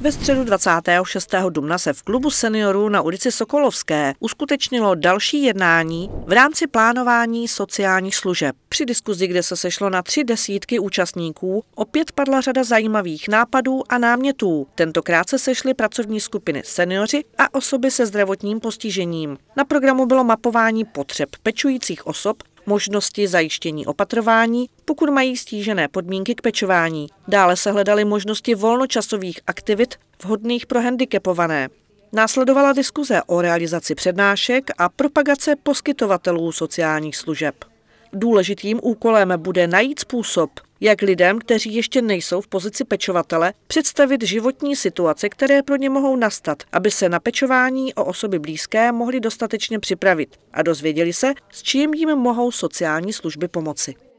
Ve středu 26. dubna se v klubu seniorů na ulici Sokolovské uskutečnilo další jednání v rámci plánování sociálních služeb. Při diskuzi, kde se sešlo na tři desítky účastníků, opět padla řada zajímavých nápadů a námětů. Tentokrát se sešly pracovní skupiny seniori a osoby se zdravotním postižením. Na programu bylo mapování potřeb pečujících osob možnosti zajištění opatrování, pokud mají stížené podmínky k pečování. Dále se hledaly možnosti volnočasových aktivit vhodných pro handicapované. Následovala diskuze o realizaci přednášek a propagace poskytovatelů sociálních služeb. Důležitým úkolem bude najít způsob, jak lidem, kteří ještě nejsou v pozici pečovatele, představit životní situace, které pro ně mohou nastat, aby se na pečování o osoby blízké mohli dostatečně připravit a dozvěděli se, s čím jim mohou sociální služby pomoci.